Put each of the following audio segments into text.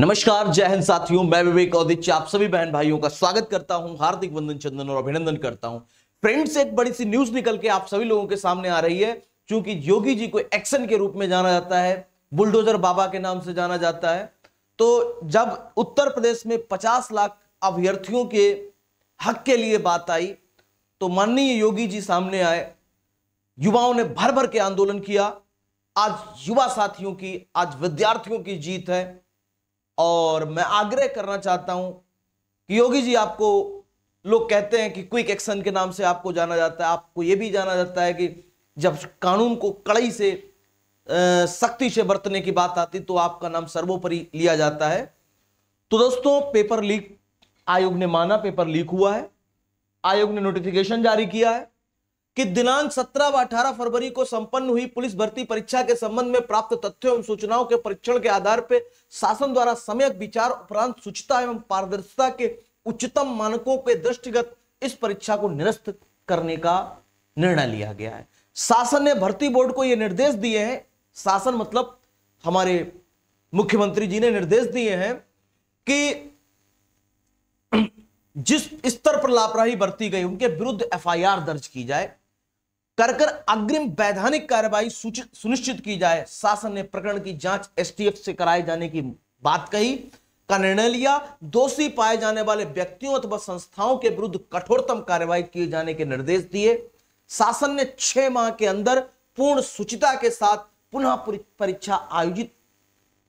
नमस्कार जय हिंद साथियों मैं विवेक औदित्य आप सभी बहन भाइयों का स्वागत करता हूं हार्दिक वंदन चंदन और अभिनंदन करता हूं फ्रेंड्स एक बड़ी सी न्यूज निकल के आप सभी लोगों के सामने आ रही है क्योंकि योगी जी को एक्शन के रूप में जाना जाता है बुलडोजर बाबा के नाम से जाना जाता है तो जब उत्तर प्रदेश में पचास लाख अभ्यर्थियों के हक के लिए बात आई तो माननीय योगी जी सामने आए युवाओं ने भर भर के आंदोलन किया आज युवा साथियों की आज विद्यार्थियों की जीत है और मैं आग्रह करना चाहता हूं कि योगी जी आपको लोग कहते हैं कि क्विक एक्शन के नाम से आपको जाना जाता है आपको ये भी जाना जाता है कि जब कानून को कड़ाई से सख्ती से बरतने की बात आती तो आपका नाम सर्वोपरि लिया जाता है तो दोस्तों पेपर लीक आयोग ने माना पेपर लीक हुआ है आयोग ने नोटिफिकेशन जारी किया है कि दिनांक 17 व 18 फरवरी को संपन्न हुई पुलिस भर्ती परीक्षा के संबंध में प्राप्त तथ्यों एवं सूचनाओं के परीक्षण के आधार पर शासन द्वारा सम्यक विचार उपरांत सूचता एवं पारदर्शिता के उच्चतम मानकों के दृष्टिगत इस परीक्षा को निरस्त करने का निर्णय लिया गया है शासन ने भर्ती बोर्ड को यह निर्देश दिए हैं शासन मतलब हमारे मुख्यमंत्री जी ने निर्देश दिए हैं कि जिस स्तर पर लापरवाही बरती गई उनके विरुद्ध एफआईआर दर्ज की जाए कर कर अग्रिम वैधानिक कार्यवाही सुनिश्चित की जाए शासन ने प्रकरण की जांच एसटीएफ से कराए जाने की बात कही का निर्णय लिया दोषी पाए जाने वाले व्यक्तियों अथवा संस्थाओं के विरुद्ध कठोरतम कार्यवाही किए जाने के निर्देश दिए शासन ने छह माह के अंदर पूर्ण सुचिता के साथ पुनः परीक्षा आयोजित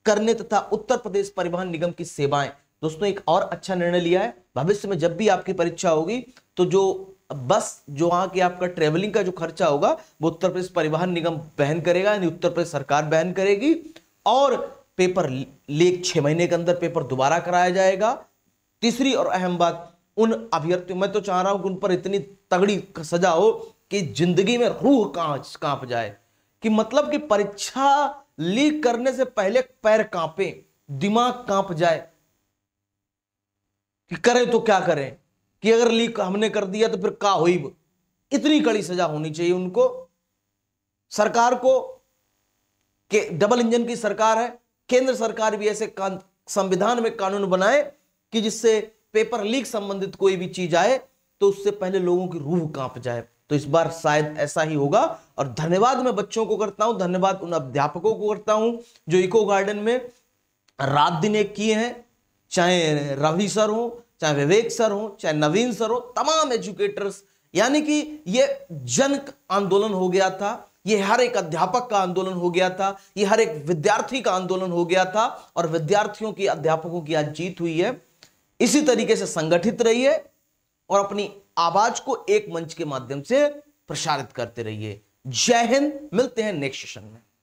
करने तथा उत्तर प्रदेश परिवहन निगम की सेवाएं दोस्तों एक और अच्छा निर्णय लिया है भविष्य में जब भी आपकी परीक्षा होगी तो जो बस जो वहाँ की आपका ट्रेवलिंग का जो खर्चा होगा वो उत्तर प्रदेश परिवहन निगम बहन करेगा यानी उत्तर प्रदेश सरकार बहन करेगी और पेपर लेक छः महीने के अंदर पेपर दोबारा कराया जाएगा तीसरी और अहम बात उन अभ्यर्थियों मैं तो चाह रहा हूं कि उन पर इतनी तगड़ी सजा हो कि जिंदगी में रूह कांच कांप जाए कि मतलब कि परीक्षा लीक करने से पहले पैर कांपे दिमाग कांप जाए कि करें तो क्या करें कि अगर लीक हमने कर दिया तो फिर का हो इतनी कड़ी सजा होनी चाहिए उनको सरकार को के डबल इंजन की सरकार है केंद्र सरकार भी ऐसे संविधान में कानून बनाए कि जिससे पेपर लीक संबंधित कोई भी चीज आए तो उससे पहले लोगों की रूह कांप जाए तो इस बार शायद ऐसा ही होगा और धन्यवाद मैं बच्चों को करता हूं धन्यवाद उन अध्यापकों को करता हूं जो इको गार्डन में रात दिन एक किए हैं चाहे रवि सर हों चाहे विवेक सर हो चाहे नवीन सर हो तमाम एजुकेटर्स यानी कि ये जन आंदोलन हो गया था ये हर एक अध्यापक का आंदोलन हो गया था ये हर एक विद्यार्थी का आंदोलन हो गया था और विद्यार्थियों की अध्यापकों की आज जीत हुई है इसी तरीके से संगठित रहिए और अपनी आवाज को एक मंच के माध्यम से प्रसारित करते रहिए जय हिंद मिलते हैं नेक्स्ट सेशन में